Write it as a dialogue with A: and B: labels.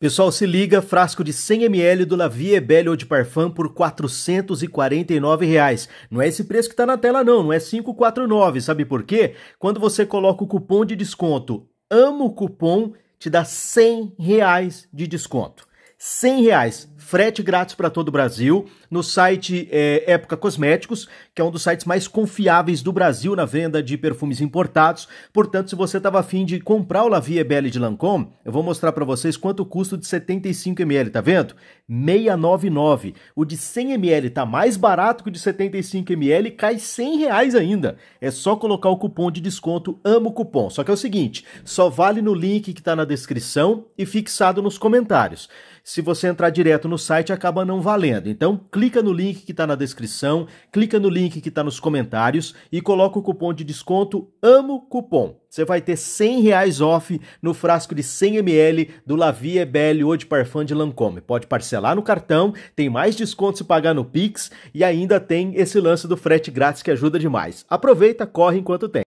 A: Pessoal, se liga, frasco de 100ml do Lavie Belle Eau de Parfum por R$ 449. Reais. Não é esse preço que está na tela não, não é 549, sabe por quê? Quando você coloca o cupom de desconto AMO Cupom, te dá 100 reais de desconto. 100 reais frete grátis para todo o Brasil, no site é, Época Cosméticos, que é um dos sites mais confiáveis do Brasil na venda de perfumes importados. Portanto, se você estava afim de comprar o Lavie Belle de Lancôme, eu vou mostrar para vocês quanto custa de 75 ml, tá vendo? 699. O de 100 ml tá mais barato que o de 75 ml, cai 100 reais ainda. É só colocar o cupom de desconto Amo Cupom. Só que é o seguinte, só vale no link que está na descrição e fixado nos comentários. Se você entrar direto no site acaba não valendo. Então, clica no link que está na descrição, clica no link que está nos comentários e coloca o cupom de desconto AMO Cupom. Você vai ter 100 reais off no frasco de 100ml do Lavie Belle Eau de Parfum de Lancôme. Pode parcelar no cartão, tem mais desconto se pagar no Pix e ainda tem esse lance do frete grátis que ajuda demais. Aproveita, corre enquanto tem.